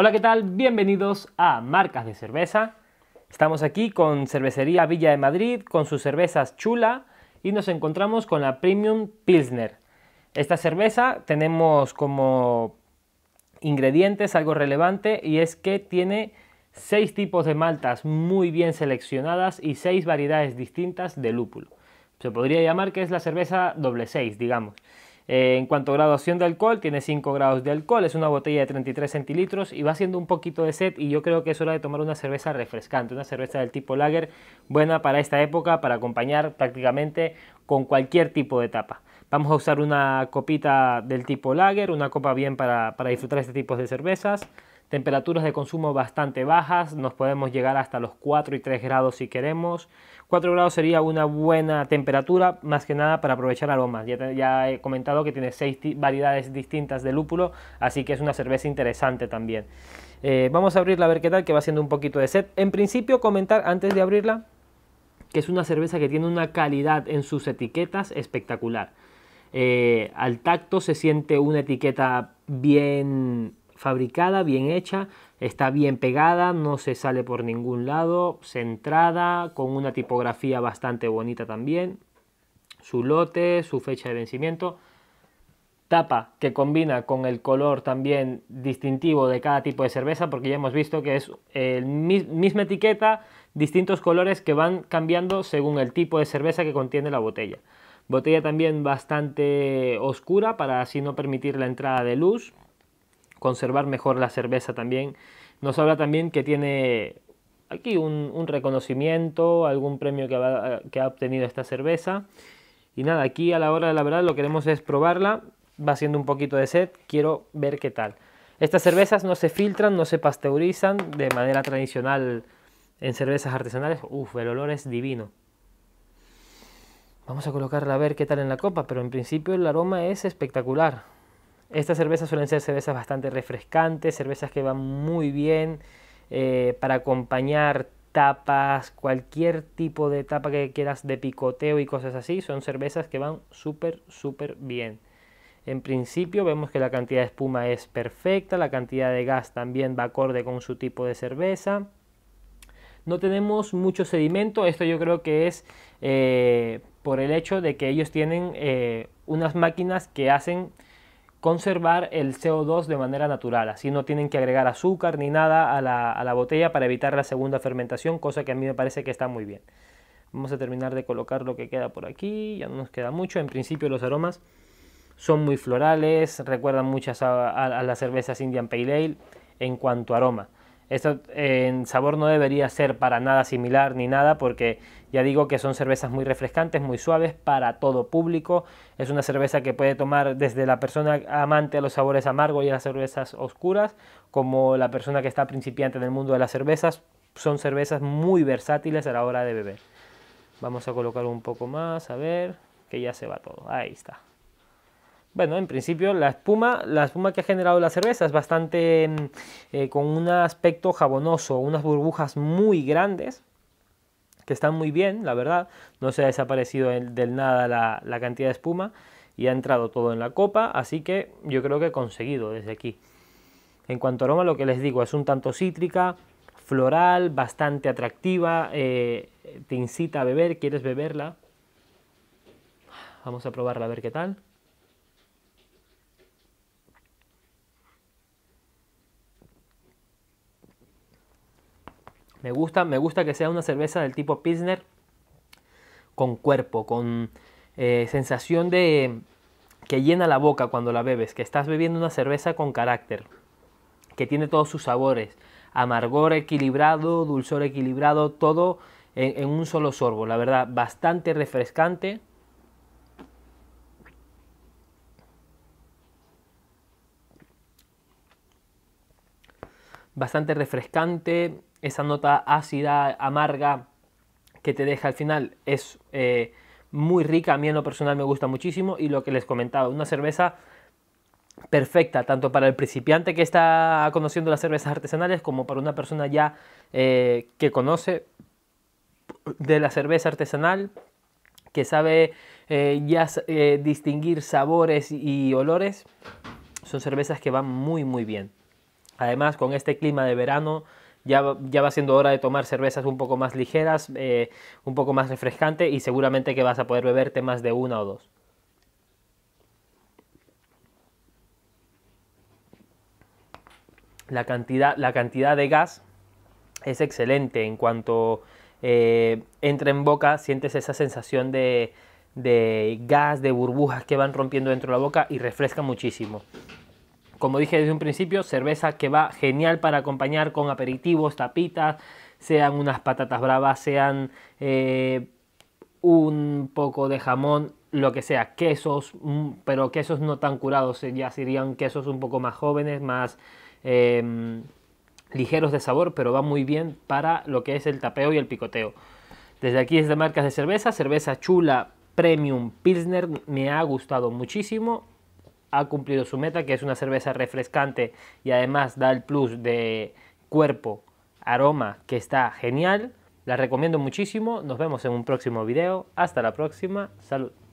Hola, ¿qué tal? Bienvenidos a Marcas de Cerveza. Estamos aquí con Cervecería Villa de Madrid, con sus cervezas Chula y nos encontramos con la Premium Pilsner. Esta cerveza tenemos como ingredientes algo relevante y es que tiene seis tipos de maltas muy bien seleccionadas y seis variedades distintas de lúpulo. Se podría llamar que es la cerveza doble 6, digamos. Eh, en cuanto a graduación de alcohol, tiene 5 grados de alcohol, es una botella de 33 centilitros y va haciendo un poquito de set y yo creo que es hora de tomar una cerveza refrescante, una cerveza del tipo lager, buena para esta época, para acompañar prácticamente con cualquier tipo de tapa. Vamos a usar una copita del tipo lager, una copa bien para, para disfrutar este tipo de cervezas temperaturas de consumo bastante bajas, nos podemos llegar hasta los 4 y 3 grados si queremos. 4 grados sería una buena temperatura, más que nada para aprovechar aromas. Ya, he comentado que tiene 6 variedades distintas de lúpulo, así que es una cerveza interesante también. Eh, vamos a abrirla a ver qué tal, que va siendo un poquito de sed. En principio, comentar antes de abrirla que es una cerveza que tiene una calidad en sus etiquetas espectacular. Eh, al tacto se siente una etiqueta bien fabricada, bien hecha, está bien pegada, no se sale por ningún lado, centrada, con una tipografía bastante bonita también, su lote, su fecha de vencimiento, tapa que combina con el color también distintivo de cada tipo de cerveza, porque ya hemos visto que es la misma etiqueta, distintos colores que van cambiando según el tipo de cerveza que contiene la botella. Botella también bastante oscura para así no permitir la entrada de luz, conservar mejor la cerveza también. Nos habla también que tiene aquí un, reconocimiento, algún premio que ha, obtenido esta cerveza. Y nada, aquí a la hora de la verdad lo que queremos es probarla. Va haciendo un poquito de sed, quiero ver qué tal. Estas cervezas no se filtran, no se pasteurizan de manera tradicional en cervezas artesanales. Uf, el olor es divino. Vamos a colocarla a ver qué tal en la copa, pero en principio el aroma es espectacular. Estas cervezas suelen ser cervezas bastante refrescantes, cervezas que van muy bien eh, para acompañar tapas, cualquier tipo de tapa que quieras de picoteo y cosas así, son cervezas que van súper, súper bien. En principio vemos que la cantidad de espuma es perfecta, la cantidad de gas también va acorde con su tipo de cerveza. No tenemos mucho sedimento, esto yo creo que es eh, por el hecho de que ellos tienen eh, unas máquinas que hacen conservar el CO2 de manera natural, así no tienen que agregar azúcar ni nada a la, botella para evitar la segunda fermentación, cosa que a mí me parece que está muy bien. Vamos a terminar de colocar lo que queda por aquí, ya no nos queda mucho, en principio los aromas son muy florales, recuerdan muchas a, las cervezas Indian Pale Ale en cuanto a aroma. Esto eh, en sabor no debería ser para nada similar ni nada porque ya digo que son cervezas muy refrescantes, muy suaves para todo público. Es una cerveza que puede tomar desde la persona amante a los sabores amargos y a las cervezas oscuras como la persona que está principiante en el mundo de las cervezas. Son cervezas muy versátiles a la hora de beber. Vamos a colocar un poco más, a ver, que ya se va todo. Ahí está. Bueno, en principio la espuma, la espuma que ha generado la cerveza es bastante mm, eh, con un aspecto jabonoso, unas burbujas muy grandes que están muy bien, la verdad. No se ha desaparecido del nada la, cantidad de espuma y ha entrado todo en la copa, así que yo creo que he conseguido desde aquí. En cuanto a aroma, lo que les digo, es un tanto cítrica, floral, bastante atractiva, eh, te incita a beber, quieres beberla. Vamos a probarla a ver qué tal. Me gusta, me gusta que sea una cerveza del tipo Pilsner con cuerpo, con eh, sensación de que llena la boca cuando la bebes, que estás bebiendo una cerveza con carácter, que tiene todos sus sabores, amargor equilibrado, dulzor equilibrado, todo en un solo sorbo. La verdad, bastante refrescante bastante refrescante, esa nota ácida, amarga que te deja al final es eh, muy rica, a mí en lo personal me gusta muchísimo y lo que les comentaba, una cerveza perfecta tanto para el principiante que está conociendo las cervezas artesanales como para una persona ya eh, que conoce de la cerveza artesanal, que sabe eh, ya distinguir sabores y olores. Son cervezas que van muy muy bien. Además, con este clima de verano, ya, va siendo hora de tomar cervezas un poco más ligeras, eh, un poco más refrescante y seguramente que vas a poder beberte más de una o dos. La cantidad, de gas es excelente. En cuanto eh, entra en boca, sientes esa sensación de, de gas, de burbujas que van rompiendo dentro de la boca y refresca muchísimo. Como dije desde un principio, cerveza que va genial para acompañar con aperitivos, tapitas, sean unas patatas bravas, sean eh, un poco de jamón, lo que sea, quesos, mm, pero quesos no tan curados, eh, ya serían quesos un poco más jóvenes, más em, ligeros de sabor, pero va muy bien para lo que es el tapeo y el picoteo. Desde aquí es de marcas de cerveza, cerveza chula, premium, pilsner, me ha gustado muchísimo ha cumplido su meta, que es una cerveza refrescante y además da el plus de cuerpo, aroma, que está genial. La recomiendo muchísimo. Nos vemos en un próximo video. Hasta la próxima. Salud.